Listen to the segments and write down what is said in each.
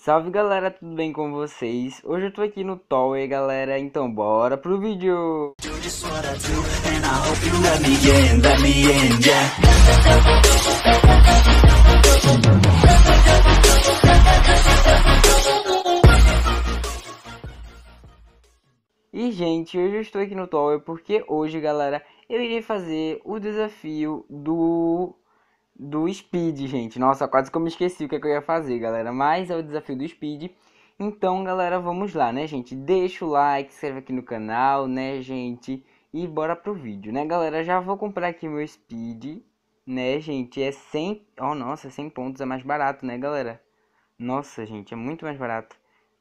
Salve galera, tudo bem com vocês? Hoje eu tô aqui no Tower galera, então bora pro vídeo! E gente, hoje eu estou aqui no Tower porque hoje galera, eu irei fazer o desafio do do Speed, gente. Nossa, quase que eu me esqueci o que, é que eu ia fazer, galera. Mas é o desafio do Speed. Então, galera, vamos lá, né, gente? Deixa o like, se inscreve aqui no canal, né, gente? E bora pro vídeo, né, galera? Já vou comprar aqui meu Speed, né, gente? É 100... Oh, nossa, 100 pontos é mais barato, né, galera? Nossa, gente, é muito mais barato.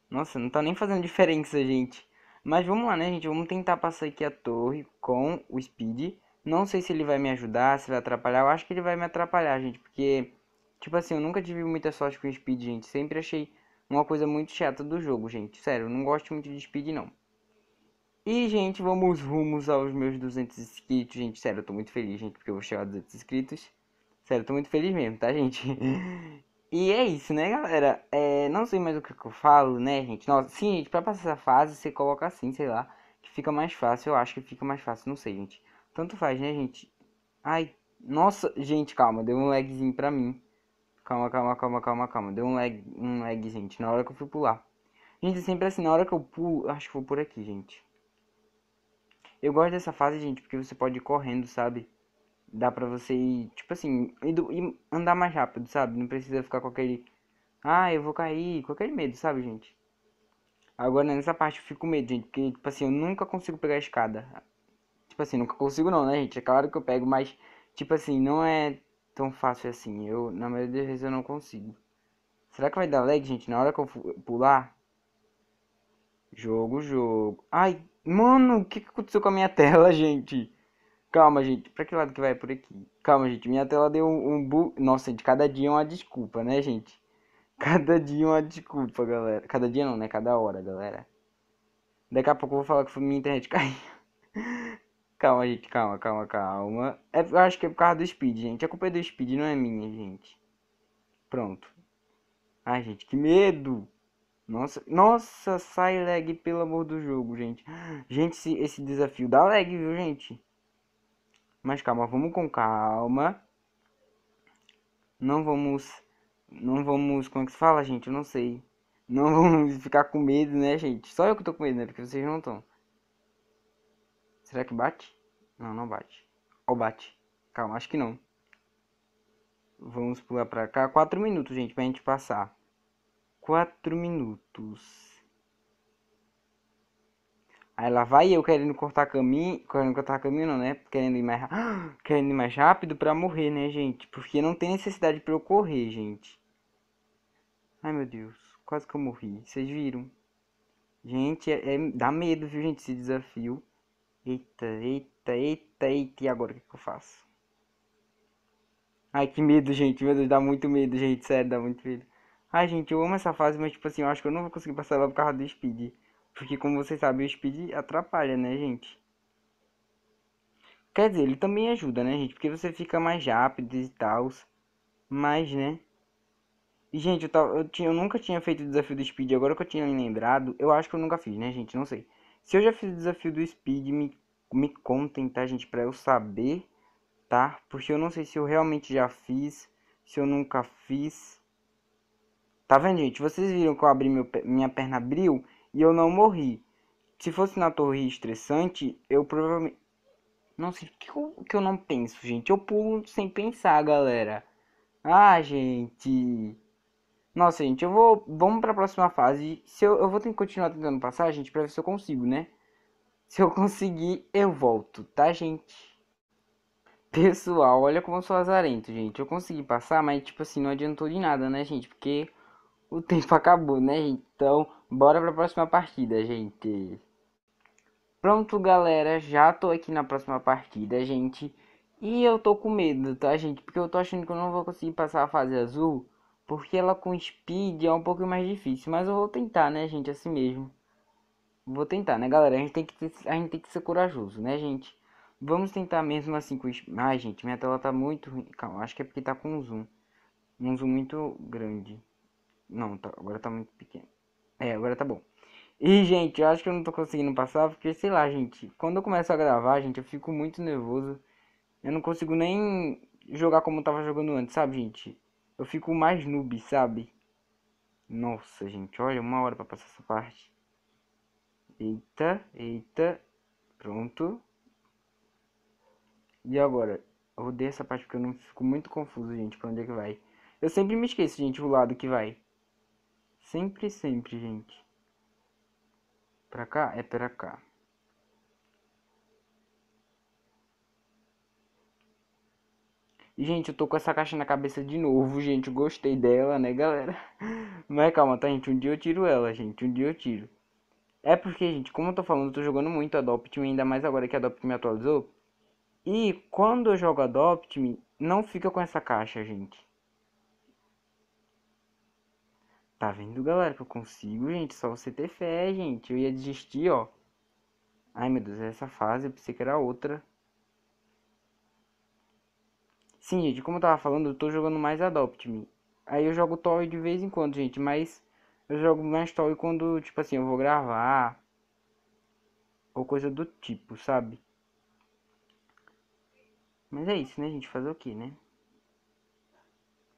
Nossa, não tá nem fazendo diferença, gente. Mas vamos lá, né, gente? Vamos tentar passar aqui a torre com o Speed. Não sei se ele vai me ajudar, se vai atrapalhar. Eu acho que ele vai me atrapalhar, gente, porque, tipo assim, eu nunca tive muita sorte com o Speed, gente. Sempre achei uma coisa muito chata do jogo, gente. Sério, eu não gosto muito de Speed, não. E, gente, vamos rumos aos meus 200 inscritos, gente. Sério, eu tô muito feliz, gente, porque eu vou chegar a 200 inscritos. Sério, eu tô muito feliz mesmo, tá, gente? e é isso, né, galera? É, não sei mais o que, que eu falo, né, gente? Nossa, sim, gente, pra passar essa fase, você coloca assim, sei lá, que fica mais fácil. Eu acho que fica mais fácil, não sei, gente. Tanto faz, né, gente? Ai, nossa, gente, calma, deu um lagzinho pra mim. Calma, calma, calma, calma, calma. Deu um lag, um lag, gente, na hora que eu fui pular. Gente, é sempre assim, na hora que eu pulo, acho que vou por aqui, gente. Eu gosto dessa fase, gente, porque você pode ir correndo, sabe? Dá pra você ir, tipo assim, ir andar mais rápido, sabe? Não precisa ficar com aquele... Ah, eu vou cair, com aquele medo, sabe, gente? Agora, nessa parte, eu fico com medo, gente, porque, tipo assim, eu nunca consigo pegar a escada. Tipo assim, nunca consigo não, né, gente? É claro que eu pego, mas, tipo assim, não é tão fácil assim. Eu, na maioria das vezes, eu não consigo. Será que vai dar lag, gente, na hora que eu pular? Jogo, jogo. Ai, mano, o que, que aconteceu com a minha tela, gente? Calma, gente. Pra que lado que vai? Por aqui. Calma, gente. Minha tela deu um, um bu... Nossa, de cada dia é uma desculpa, né, gente? Cada dia é uma desculpa, galera. Cada dia não, né? Cada hora, galera. Daqui a pouco eu vou falar que foi minha internet caiu. Calma, gente, calma, calma, calma. É, eu acho que é por causa do Speed, gente. A culpa é do Speed, não é minha, gente. Pronto. Ai, gente, que medo! Nossa, nossa, sai lag, pelo amor do jogo, gente. Gente, esse, esse desafio dá lag, viu, gente? Mas calma, vamos com calma. Não vamos... Não vamos... Como é que se fala, gente? Eu não sei. Não vamos ficar com medo, né, gente? Só eu que tô com medo, né? Porque vocês não estão. Será que bate? Não, não bate. Ou bate. Calma, acho que não. Vamos pular pra cá. Quatro minutos, gente, pra gente passar. Quatro minutos. Aí lá vai eu querendo cortar caminho. Querendo cortar caminho, não, né? Querendo ir mais, querendo ir mais rápido pra morrer, né, gente? Porque não tem necessidade pra eu correr, gente. Ai, meu Deus. Quase que eu morri. Vocês viram? Gente, é, é, dá medo, viu, gente, esse desafio. Eita, eita, eita, eita. E agora o que, que eu faço? Ai, que medo, gente. Meu Deus, dá muito medo, gente. Sério, dá muito medo. Ai, gente, eu amo essa fase, mas tipo assim, eu acho que eu não vou conseguir passar ela por causa do speed. Porque como vocês sabem, o speed atrapalha, né, gente? Quer dizer, ele também ajuda, né, gente? Porque você fica mais rápido e tal. Mas, né? E, gente, eu, tava, eu, tinha, eu nunca tinha feito o desafio do speed. Agora que eu tinha lembrado, eu acho que eu nunca fiz, né, gente? Não sei. Se eu já fiz o desafio do Speed, me, me contem, tá, gente? Pra eu saber, tá? Porque eu não sei se eu realmente já fiz, se eu nunca fiz. Tá vendo, gente? Vocês viram que eu abri meu, minha perna abriu e eu não morri. Se fosse na torre estressante, eu provavelmente... Não sei, o que eu, que eu não penso, gente? Eu pulo sem pensar, galera. Ah, gente... Nossa, gente, eu vou. Vamos pra próxima fase. Se eu, eu vou ter que continuar tentando passar, gente, pra ver se eu consigo, né? Se eu conseguir, eu volto, tá, gente? Pessoal, olha como eu sou azarento, gente. Eu consegui passar, mas, tipo assim, não adiantou de nada, né, gente? Porque o tempo acabou, né, gente? Então, bora pra próxima partida, gente. Pronto, galera. Já tô aqui na próxima partida, gente. E eu tô com medo, tá, gente? Porque eu tô achando que eu não vou conseguir passar a fase azul. Porque ela com speed é um pouco mais difícil. Mas eu vou tentar, né, gente? Assim mesmo. Vou tentar, né, galera? A gente tem que, a gente tem que ser corajoso, né, gente? Vamos tentar mesmo assim com speed. Ai, gente, minha tela tá muito Calma, acho que é porque tá com um zoom. Um zoom muito grande. Não, tá, agora tá muito pequeno. É, agora tá bom. E, gente, eu acho que eu não tô conseguindo passar, porque, sei lá, gente, quando eu começo a gravar, gente, eu fico muito nervoso. Eu não consigo nem jogar como eu tava jogando antes, sabe, gente? Eu fico mais noob, sabe? Nossa, gente, olha, uma hora pra passar essa parte. Eita, eita. Pronto. E agora? Eu odeio essa parte porque eu não fico muito confuso, gente, pra onde é que vai. Eu sempre me esqueço, gente, o lado que vai. Sempre, sempre, gente. Pra cá? É pra cá. Gente, eu tô com essa caixa na cabeça de novo, gente. Gostei dela, né, galera? Mas calma, tá, gente? Um dia eu tiro ela, gente. Um dia eu tiro. É porque, gente, como eu tô falando, eu tô jogando muito Adopt Me, ainda mais agora que Adopt Me atualizou. E quando eu jogo Adopt Me, não fica com essa caixa, gente. Tá vendo, galera, que eu consigo, gente? Só você ter fé, gente. Eu ia desistir, ó. Ai, meu Deus, essa fase, eu pensei que era outra. Sim, gente, como eu tava falando, eu tô jogando mais Adopt Me. Aí eu jogo Toy de vez em quando, gente, mas eu jogo mais Toy quando, tipo assim, eu vou gravar ou coisa do tipo, sabe? Mas é isso, né, gente? Fazer o que, né?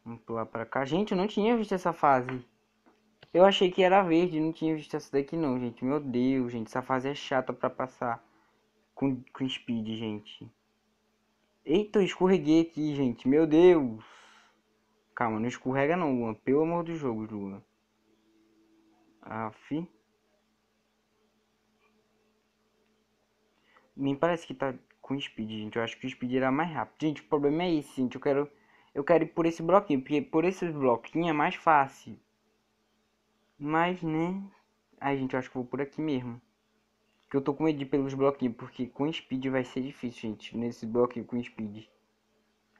Vamos pular pra cá. Gente, eu não tinha visto essa fase. Eu achei que era verde, não tinha visto essa daqui não, gente. Meu Deus, gente, essa fase é chata pra passar com, com speed, gente. Eita, eu escorreguei aqui, gente. Meu Deus. Calma, não escorrega não, Luan. Pelo amor do jogo, Luan. Aff. Nem parece que tá com speed, gente. Eu acho que o speed era mais rápido. Gente, o problema é esse, gente. Eu quero, eu quero ir por esse bloquinho. Porque por esse bloquinho é mais fácil. Mas, né? Ai, gente, eu acho que vou por aqui mesmo. Que eu tô com medo de pelos bloquinhos, porque com speed vai ser difícil, gente. Nesse bloquinho com speed.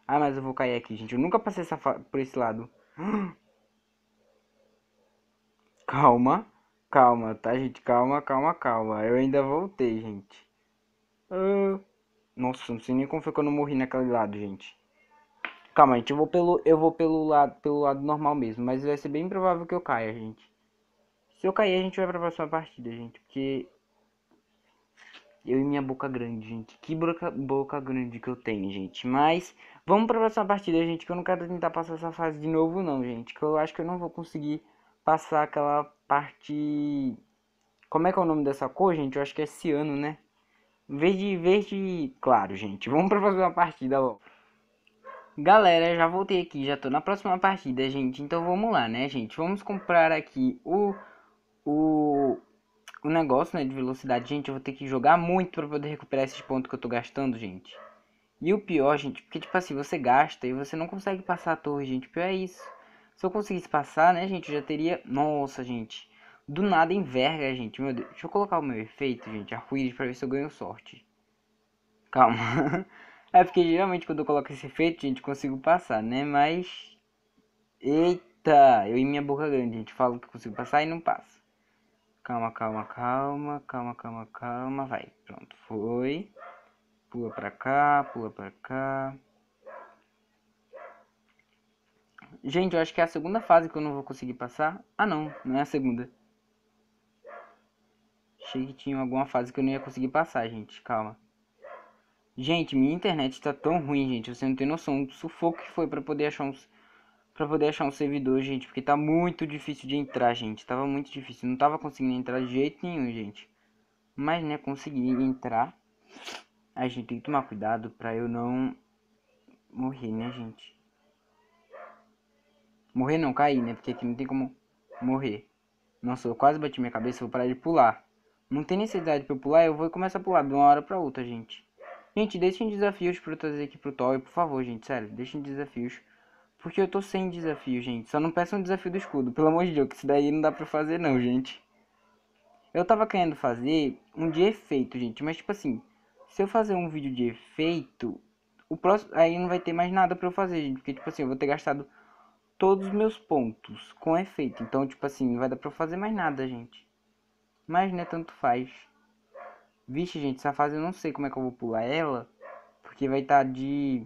Ah, mas eu vou cair aqui, gente. Eu nunca passei essa por esse lado. Calma. Calma, tá, gente? Calma, calma, calma. Eu ainda voltei, gente. Uh... Nossa, não sei nem como foi que eu não morri naquele lado, gente. Calma, gente. Eu vou pelo, eu vou pelo, lado, pelo lado normal mesmo. Mas vai ser bem provável que eu caia, gente. Se eu cair, a gente vai pra próxima partida, gente. Porque eu e minha boca grande, gente. Que boca, boca grande que eu tenho, gente. Mas vamos pra próxima partida, gente. Que eu não quero tentar passar essa fase de novo, não, gente. Que eu acho que eu não vou conseguir passar aquela parte. Como é que é o nome dessa cor, gente? Eu acho que é ciano, né? Verde, verde, claro, gente. Vamos pra próxima partida ó. Galera, já voltei aqui, já tô na próxima partida, gente. Então vamos lá, né, gente? Vamos comprar aqui o, o, o negócio, né, de velocidade. Gente, eu vou ter que jogar muito para poder recuperar esses pontos que eu tô gastando, gente. E o pior, gente, porque, tipo assim, você gasta e você não consegue passar a torre, gente. O pior é isso. Se eu conseguisse passar, né, gente, eu já teria... Nossa, gente. Do nada enverga, gente. Meu Deus. Deixa eu colocar o meu efeito, gente. Arco-íris pra ver se eu ganho sorte. Calma. É porque geralmente quando eu coloco esse efeito, gente, consigo passar, né? Mas... Eita! Eu e minha boca grande, gente. Falo que consigo passar e não passo. Calma, calma, calma, calma, calma, calma. Vai, pronto, foi. Pula pra cá, pula pra cá. Gente, eu acho que é a segunda fase que eu não vou conseguir passar. Ah, não, não é a segunda. Achei que tinha alguma fase que eu não ia conseguir passar, gente. Calma. Gente, minha internet tá tão ruim, gente. Você não tem noção do sufoco que foi pra poder achar uns pra poder achar um servidor, gente, porque tá muito difícil de entrar, gente. Tava muito difícil, não tava conseguindo entrar de jeito nenhum, gente. Mas, né, consegui entrar. A gente tem que tomar cuidado pra eu não morrer, né, gente. Morrer não, cair, né, porque aqui não tem como morrer. Nossa, eu quase bati minha cabeça, vou parar de pular. Não tem necessidade pra eu pular, eu vou começar a pular de uma hora pra outra, gente. Gente, deixem desafios pra eu trazer aqui pro Toy, por favor, gente, sério. Deixem desafios porque eu tô sem desafio, gente. Só não peça um desafio do escudo. Pelo amor de Deus, que isso daí não dá pra fazer não, gente. Eu tava querendo fazer um de efeito, gente. Mas, tipo assim, se eu fazer um vídeo de efeito, o próximo aí não vai ter mais nada pra eu fazer, gente. Porque, tipo assim, eu vou ter gastado todos os meus pontos com efeito. Então, tipo assim, não vai dar pra eu fazer mais nada, gente. Mas, né, tanto faz. Vixe, gente, essa fase eu não sei como é que eu vou pular ela. Porque vai estar tá de...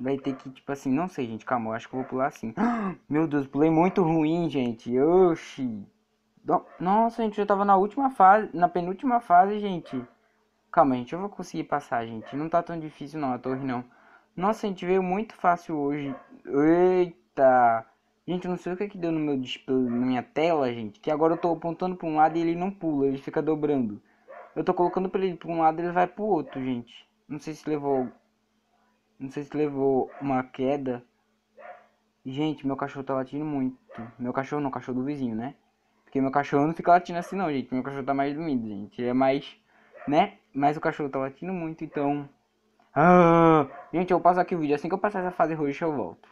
Vai ter que, tipo assim, não sei, gente, calma, eu acho que eu vou pular assim. Meu Deus, pulei muito ruim, gente. Oxi. Nossa, gente, eu tava na última fase, na penúltima fase, gente. Calma, gente, eu vou conseguir passar, gente. Não tá tão difícil não, a torre não. Nossa, a gente veio muito fácil hoje. Eita. Gente, eu não sei o que é que deu no meu display, na minha tela, gente. Que agora eu tô apontando pra um lado e ele não pula, ele fica dobrando. Eu tô colocando pra ele pra um lado e ele vai pro outro, gente. Não sei se levou não sei se levou uma queda. Gente, meu cachorro tá latindo muito. Meu cachorro não, cachorro do vizinho, né? Porque meu cachorro não fica latindo assim não, gente. Meu cachorro tá mais dormindo, gente. Ele é mais, né? Mas o cachorro tá latindo muito, então... Ah! Gente, eu passo aqui o vídeo. Assim que eu passar essa fase roxa, eu volto.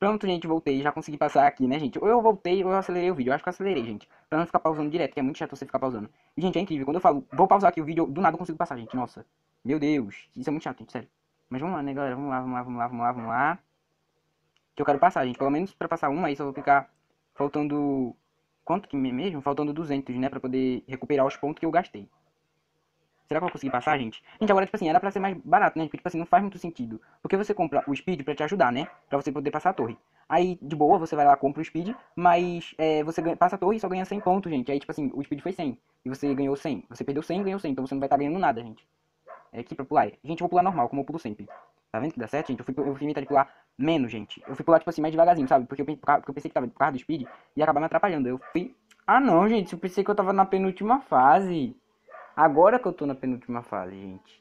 Pronto, gente, voltei. Já consegui passar aqui, né, gente? Ou eu voltei ou eu acelerei o vídeo. Eu acho que eu acelerei, gente. Pra não ficar pausando direto, que é muito chato você ficar pausando. E, gente, é incrível. Quando eu falo, vou pausar aqui o vídeo, do nada eu consigo passar, gente. Nossa. Meu Deus. Isso é muito chato, gente, sério. Mas vamos lá, né, galera? Vamos lá, vamos lá, vamos lá, vamos lá, vamos lá. Que eu quero passar, gente. Pelo menos pra passar uma, aí só vou ficar faltando... Quanto que mesmo? Faltando 200, né? Pra poder recuperar os pontos que eu gastei. Será que eu vou conseguir passar, gente? Gente, agora, tipo assim, era pra ser mais barato, né? Porque, tipo assim, não faz muito sentido. Porque você compra o speed pra te ajudar, né? Pra você poder passar a torre. Aí, de boa, você vai lá, compra o speed, mas é, você ganha, passa a torre e só ganha 100 pontos, gente. Aí, tipo assim, o speed foi 100 e você ganhou 100. Você perdeu 100 e ganhou 100, então você não vai estar tá ganhando nada, gente. É aqui pra pular. É. Gente, eu vou pular normal, como eu pulo sempre. Tá vendo que dá certo, gente? Eu fui, eu fui tentar pular menos, gente. Eu fui pular, tipo assim, mais devagarzinho, sabe? Porque eu, porque eu pensei que tava por causa do speed e ia acabar me atrapalhando. Eu fui... Ah, não, gente. Eu pensei que eu tava na penúltima fase. Agora que eu tô na penúltima fase, gente.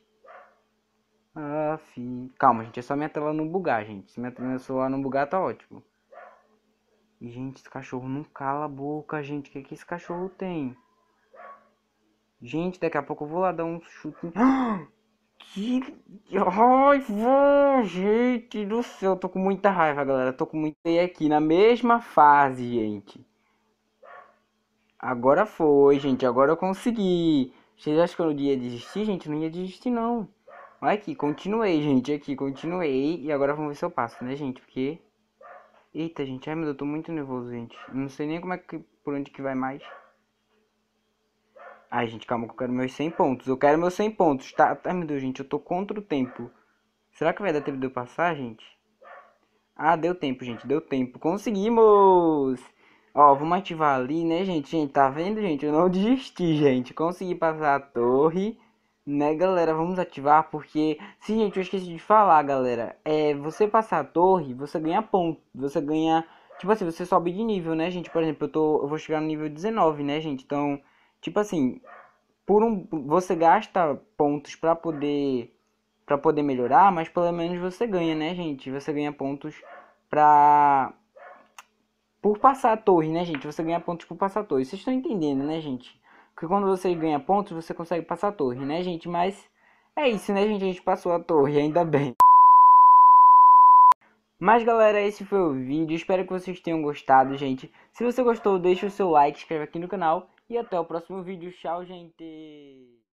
Afim. Ah, Calma, gente. É só minha tela não bugar, gente. Se minha tela celular não bugar, tá ótimo. E, gente, esse cachorro não cala a boca, gente. O que, que esse cachorro tem? Gente, daqui a pouco eu vou lá dar um chute. Que. Raiva! Gente do céu, eu tô com muita raiva, galera. tô com muita. E aqui na mesma fase, gente. Agora foi, gente. Agora eu consegui. Vocês acham que eu não ia desistir, gente? Não ia desistir, não. Olha aqui, continuei, gente. Aqui, continuei. E agora vamos ver se eu passo, né, gente? Porque... Eita, gente. Ai, meu Deus, eu tô muito nervoso, gente. Não sei nem como é que... Por onde que vai mais. Ai, gente, calma que eu quero meus 100 pontos. Eu quero meus 100 pontos, tá? Ai, meu Deus, gente, eu tô contra o tempo. Será que vai dar tempo de eu passar, gente? Ah, deu tempo, gente, deu tempo. Conseguimos! Ó, vamos ativar ali, né, gente? Gente, tá vendo, gente? Eu não desisti, gente. Consegui passar a torre, né, galera? Vamos ativar, porque... Sim, gente, eu esqueci de falar, galera. É, você passar a torre, você ganha ponto. Você ganha... Tipo assim, você sobe de nível, né, gente? Por exemplo, eu, tô, eu vou chegar no nível 19, né, gente? Então, tipo assim... Por um, você gasta pontos pra poder... Pra poder melhorar, mas pelo menos você ganha, né, gente? Você ganha pontos pra por passar a torre, né, gente? Você ganha pontos por passar a torre. Vocês estão entendendo, né, gente? Porque quando você ganha pontos, você consegue passar a torre, né, gente? Mas é isso, né, gente? A gente passou a torre, ainda bem. Mas galera, esse foi o vídeo, espero que vocês tenham gostado, gente. Se você gostou, deixa o seu like, inscreve aqui no canal e até o próximo vídeo. Tchau, gente!